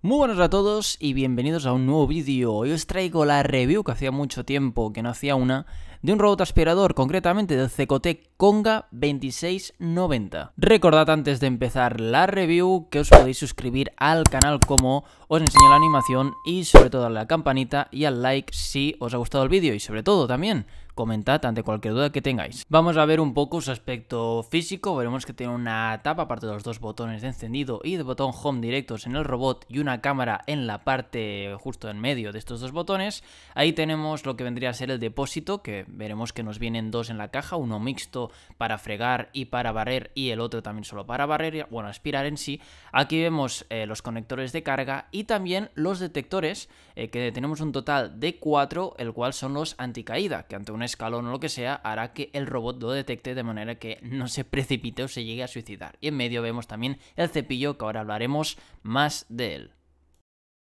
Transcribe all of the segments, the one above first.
Muy buenos a todos y bienvenidos a un nuevo vídeo. Hoy os traigo la review que hacía mucho tiempo que no hacía una de un robot aspirador, concretamente del Cecotec Conga 2690. Recordad antes de empezar la review que os podéis suscribir al canal como os enseño la animación y sobre todo a la campanita y al like si os ha gustado el vídeo y sobre todo también comentad ante cualquier duda que tengáis. Vamos a ver un poco su aspecto físico, veremos que tiene una tapa aparte de los dos botones de encendido y de botón home directos en el robot y una cámara en la parte justo en medio de estos dos botones. Ahí tenemos lo que vendría a ser el depósito, que veremos que nos vienen dos en la caja, uno mixto para fregar y para barrer y el otro también solo para barrer, bueno, aspirar en sí. Aquí vemos eh, los conectores de carga y también los detectores, eh, que tenemos un total de cuatro, el cual son los anticaída, que ante un escalón o lo que sea hará que el robot lo detecte de manera que no se precipite o se llegue a suicidar. Y en medio vemos también el cepillo, que ahora hablaremos más de él.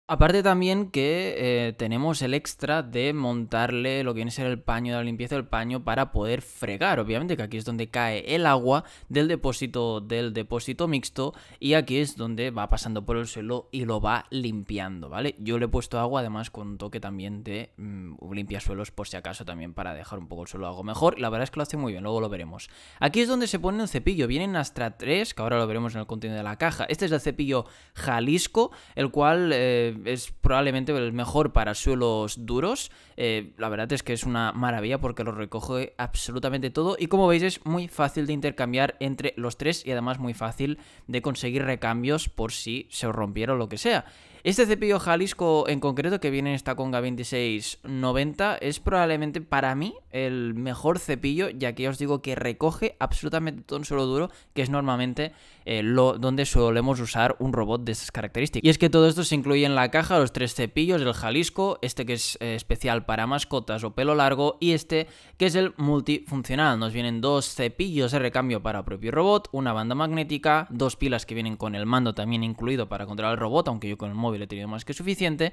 Aparte también que eh, tenemos el extra de montarle lo que viene a ser el paño de la limpieza del paño para poder fregar, obviamente que aquí es donde cae el agua del depósito del depósito mixto y aquí es donde va pasando por el suelo y lo va limpiando, ¿vale? Yo le he puesto agua además con toque también de mm, limpiasuelos por si acaso también para dejar un poco el suelo algo mejor, la verdad es que lo hace muy bien, luego lo veremos. Aquí es donde se pone el cepillo, viene en Astra 3 que ahora lo veremos en el contenido de la caja. Este es el cepillo Jalisco, el cual eh, es probablemente el mejor para suelos duros. Eh, la verdad es que es una maravilla porque lo recoge absolutamente todo y como veis es muy fácil de intercambiar entre los tres y además muy fácil de conseguir recambios por si se os rompiera o lo que sea. Este cepillo Jalisco en concreto que viene en esta conga 2690 es probablemente para mí el mejor cepillo, ya que os digo que recoge absolutamente todo un solo duro, que es normalmente eh, lo, donde solemos usar un robot de estas características. Y es que todo esto se incluye en la caja, los tres cepillos, del Jalisco, este que es eh, especial para mascotas o pelo largo, y este que es el multifuncional. Nos vienen dos cepillos de recambio para propio robot, una banda magnética, dos pilas que vienen con el mando también incluido para controlar el robot, aunque yo con el móvil le he tenido más que suficiente.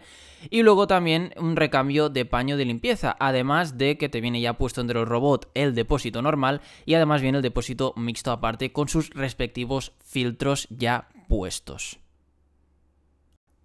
Y luego también un recambio de paño de limpieza, además de que te viene ya puesto entre el robot el depósito normal y además viene el depósito mixto aparte con sus respectivos filtros ya puestos.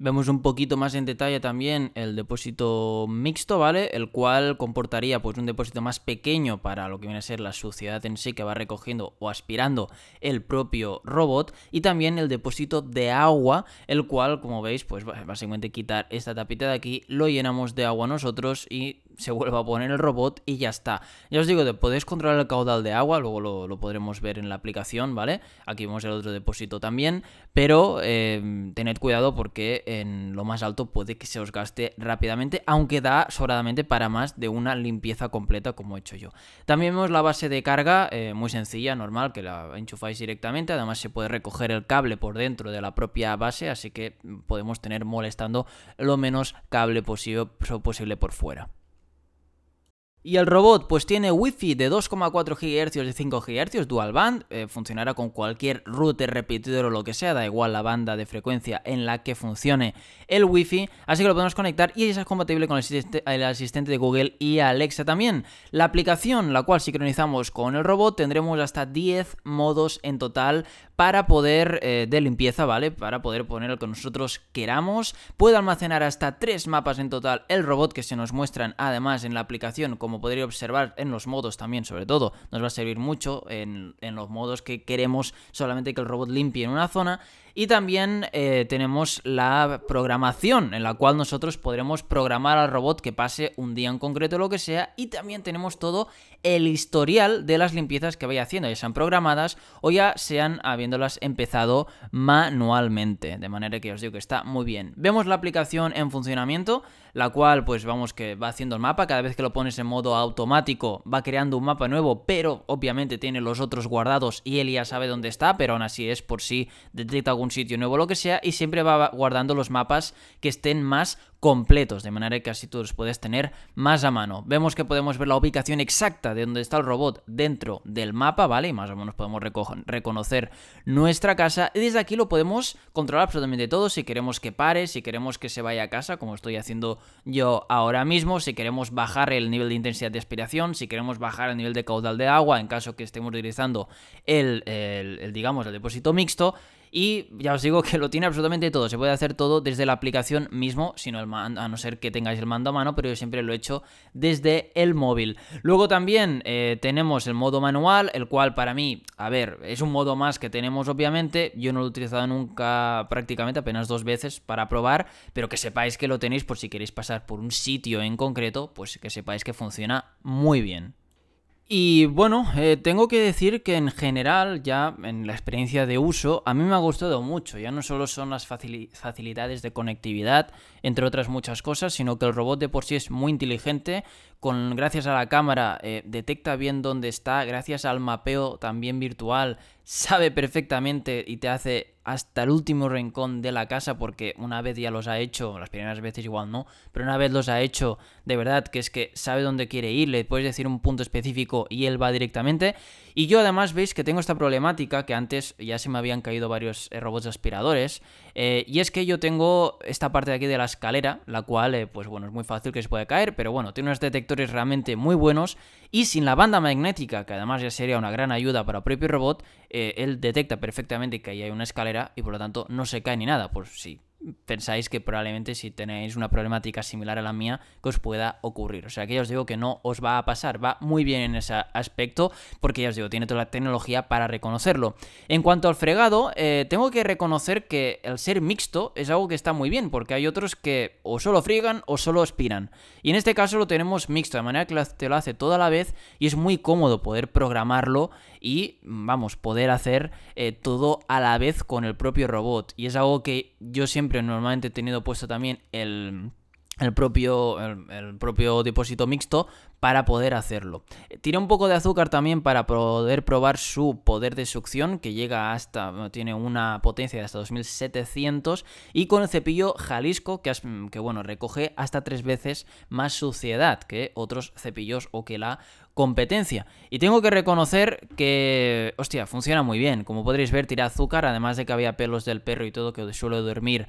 Vemos un poquito más en detalle también el depósito mixto, ¿vale? El cual comportaría pues un depósito más pequeño para lo que viene a ser la suciedad en sí que va recogiendo o aspirando el propio robot y también el depósito de agua, el cual como veis pues básicamente quitar esta tapita de aquí, lo llenamos de agua nosotros y se vuelve a poner el robot y ya está. Ya os digo, podéis controlar el caudal de agua, luego lo, podremos ver en la aplicación, ¿vale? Aquí vemos el otro depósito también, pero eh, tened cuidado porque en lo más alto puede que se os gaste rápidamente, aunque da sobradamente para más de una limpieza completa como he hecho yo. También vemos la base de carga, eh, muy sencilla, normal, que la enchufáis directamente, además se puede recoger el cable por dentro de la propia base, así que podemos tener molestando lo menos cable posible por fuera. Y el robot pues tiene Wi-Fi de 2,4 GHz y 5 GHz, dual band, eh, funcionará con cualquier router, repetidor o lo que sea, da igual la banda de frecuencia en la que funcione el Wi-Fi, así que lo podemos conectar y es compatible con el, el asistente de Google y Alexa también. La aplicación, la cual sincronizamos con el robot, tendremos hasta 10 modos en total para poder eh, de limpieza, ¿vale? Para poder poner lo que nosotros queramos. Puede almacenar hasta tres mapas en total el robot que se nos muestran además en la aplicación, como podría observar en los modos también, sobre todo. Nos va a servir mucho en, en los modos que queremos solamente que el robot limpie en una zona. Y también eh, tenemos la programación, en la cual nosotros podremos programar al robot que pase un día en concreto o lo que sea. Y también tenemos todo el historial de las limpiezas que vaya haciendo, ya sean programadas o ya sean habiéndolas empezado manualmente. De manera que os digo que está muy bien. Vemos la aplicación en funcionamiento la cual pues vamos que va haciendo el mapa, cada vez que lo pones en modo automático va creando un mapa nuevo, pero obviamente tiene los otros guardados y él ya sabe dónde está, pero aún así es por si detecta algún sitio nuevo o lo que sea y siempre va guardando los mapas que estén más completos, de manera que así tú los puedes tener más a mano. Vemos que podemos ver la ubicación exacta de donde está el robot dentro del mapa, ¿vale? Y más o menos podemos reconocer nuestra casa. Y desde aquí lo podemos controlar absolutamente todo, si queremos que pare, si queremos que se vaya a casa, como estoy haciendo yo ahora mismo, si queremos bajar el nivel de intensidad de aspiración, si queremos bajar el nivel de caudal de agua, en caso que estemos utilizando el, el digamos, el depósito mixto, y ya os digo que lo tiene absolutamente todo. Se puede hacer todo desde la aplicación mismo, sino a no ser que tengáis el mando a mano, pero yo siempre lo he hecho desde el móvil. Luego también eh, tenemos el modo manual, el cual para mí, a ver, es un modo más que tenemos obviamente. Yo no lo he utilizado nunca prácticamente, apenas dos veces para probar, pero que sepáis que lo tenéis por si queréis pasar por un sitio en concreto, pues que sepáis que funciona muy bien. Y bueno, eh, tengo que decir que en general, ya en la experiencia de uso, a mí me ha gustado mucho. Ya no solo son las facilidades de conectividad, entre otras muchas cosas, sino que el robot de por sí es muy inteligente. Con, gracias a la cámara eh, detecta bien dónde está, gracias al mapeo también virtual sabe perfectamente y te hace hasta el último rincón de la casa porque una vez ya los ha hecho, las primeras veces igual no, pero una vez los ha hecho, de verdad que es que sabe dónde quiere ir, le puedes decir un punto específico y él va directamente. Y yo además veis que tengo esta problemática que antes ya se me habían caído varios eh, robots aspiradores eh, y es que yo tengo esta parte de aquí de la escalera, la cual, eh, pues bueno, es muy fácil que se pueda caer, pero bueno, tiene unos detectores realmente muy buenos y sin la banda magnética, que además ya sería una gran ayuda para el propio robot, eh, él detecta perfectamente que ahí hay una escalera y por lo tanto no se cae ni nada, pues sí pensáis que probablemente si tenéis una problemática similar a la mía, que os pueda ocurrir. O sea que ya os digo que no os va a pasar, va muy bien en ese aspecto, porque ya os digo, tiene toda la tecnología para reconocerlo. En cuanto al fregado, eh, tengo que reconocer que el ser mixto es algo que está muy bien, porque hay otros que o solo friegan o solo aspiran. Y en este caso lo tenemos mixto, de manera que te lo hace toda la vez y es muy cómodo poder programarlo y, mm, vamos, poder hacer eh, todo a la vez con el propio robot. Y es algo que yo siempre normalmente he tenido puesto también el el propio, el, propio depósito mixto para poder hacerlo. Tira un poco de azúcar también para poder probar su poder de succión, que llega hasta, tiene una potencia de hasta 2700, y con el cepillo Jalisco, que, que bueno, recoge hasta tres veces más suciedad que otros cepillos o que la competencia. Y tengo que reconocer que, hostia, funciona muy bien. Como podréis ver, tiré azúcar, además de que había pelos del perro y todo que suele dormir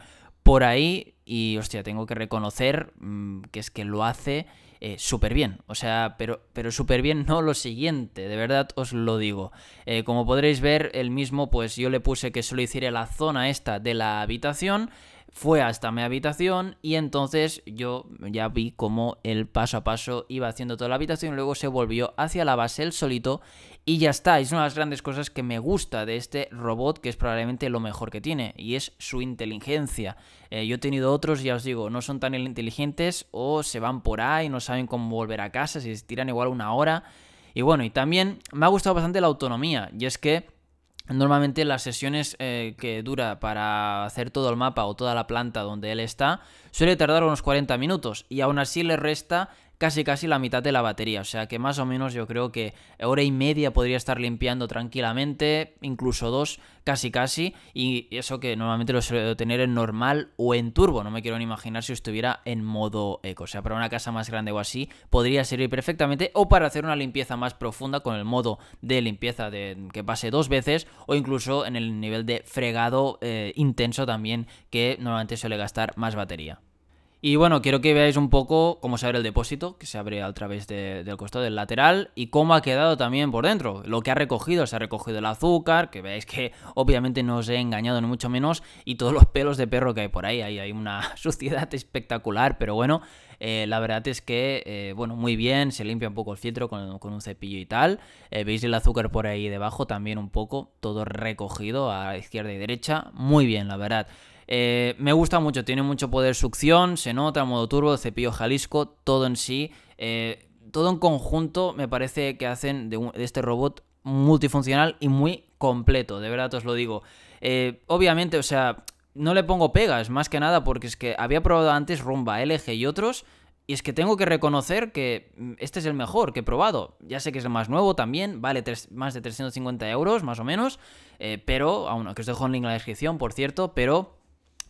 por ahí y, hostia, tengo que reconocer mm, que es que lo hace eh, súper bien. O sea, pero, pero súper bien no lo siguiente, de verdad os lo digo. Eh, como podréis ver, el mismo, pues yo le puse que solo hiciera la zona esta de la habitación fue hasta mi habitación y entonces yo ya vi cómo el paso a paso iba haciendo toda la habitación, y luego se volvió hacia la base él solito y ya está, es una de las grandes cosas que me gusta de este robot, que es probablemente lo mejor que tiene, y es su inteligencia. Eh, yo he tenido otros, ya os digo, no son tan inteligentes o se van por ahí, no saben cómo volver a casa, se tiran igual una hora. Y bueno, y también me ha gustado bastante la autonomía, y es que Normalmente las sesiones eh, que dura para hacer todo el mapa o toda la planta donde él está suele tardar unos 40 minutos y aún así le resta casi casi la mitad de la batería, o sea que más o menos yo creo que hora y media podría estar limpiando tranquilamente, incluso dos, casi casi, y eso que normalmente lo suele tener en normal o en turbo, no me quiero ni imaginar si estuviera en modo eco, o sea, para una casa más grande o así podría servir perfectamente o para hacer una limpieza más profunda con el modo de limpieza de que pase dos veces o incluso en el nivel de fregado eh, intenso también que normalmente suele gastar más batería. Y bueno, quiero que veáis un poco cómo se abre el depósito, que se abre a través del costado del lateral, y cómo ha quedado también por dentro, lo que ha recogido, se ha recogido el azúcar, que veáis que obviamente no os he engañado ni mucho menos, y todos los pelos de perro que hay por ahí, ahí hay una suciedad espectacular, pero bueno, eh, la verdad es que, eh, bueno, muy bien, se limpia un poco el fieltro con, un cepillo y tal, eh, veis el azúcar por ahí debajo también un poco, todo recogido a izquierda y derecha, muy bien, la verdad. Eh, me gusta mucho, tiene mucho poder succión, se nota, modo turbo, cepillo Jalisco, todo en sí. Eh, todo en conjunto me parece que hacen de, este robot multifuncional y muy completo, de verdad os lo digo. Eh, obviamente, o sea, no le pongo pegas, más que nada, porque es que había probado antes Rumba, LG y otros, y es que tengo que reconocer que mm, este es el mejor que he probado. Ya sé que es el más nuevo también, vale más de 350 euros, más o menos, pero, aún que os dejo un link en la descripción, por cierto, pero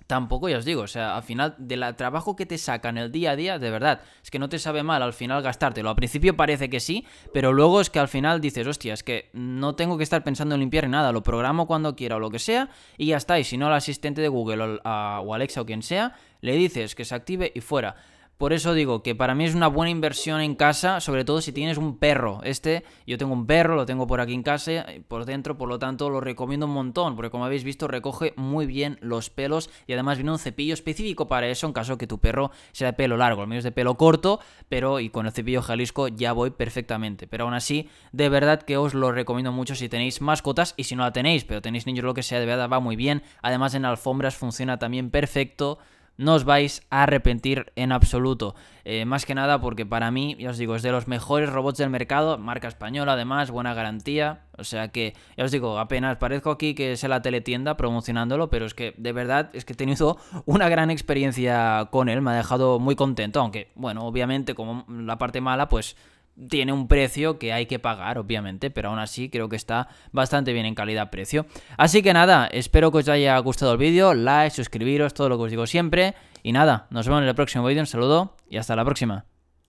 tampoco, ya os digo, o sea, al final del trabajo que te sacan el día a día, de verdad, es que no te sabe mal al final gastártelo. Al principio parece que sí, pero luego es que al final dices, hostia, es que no tengo que estar pensando en limpiar ni nada, lo programo cuando quiera o lo que sea y ya está. Y si no, al asistente de Google o, o Alexa o quien sea, le dices que se active y fuera. Por eso digo que para mí es una buena inversión en casa, sobre todo si tienes un perro. Este, yo tengo un perro, lo tengo por aquí en casa, eh, por dentro, por lo tanto lo recomiendo un montón, porque como habéis visto recoge muy bien los pelos y además viene un cepillo específico para eso en caso que tu perro sea de pelo largo, al menos de pelo corto, pero y con el cepillo Jalisco ya voy perfectamente. Pero aún así, de verdad que os lo recomiendo mucho si tenéis mascotas y si no la tenéis, pero tenéis niños lo que sea, de verdad va muy bien. Además en alfombras funciona también perfecto no os vais a arrepentir en absoluto. Eh, más que nada porque para mí, ya os digo, es de los mejores robots del mercado, marca española además, buena garantía. O sea que, ya os digo, apenas parezco aquí que es la teletienda promocionándolo, pero es que de verdad es que he tenido una gran experiencia con él, me ha dejado muy contento, aunque bueno, obviamente como la parte mala, pues tiene un precio que hay que pagar, obviamente, pero aún así creo que está bastante bien en calidad-precio. Así que nada, espero que os haya gustado el vídeo, like, suscribiros, todo lo que os digo siempre. Y nada, nos vemos en el próximo vídeo, un saludo y hasta la próxima.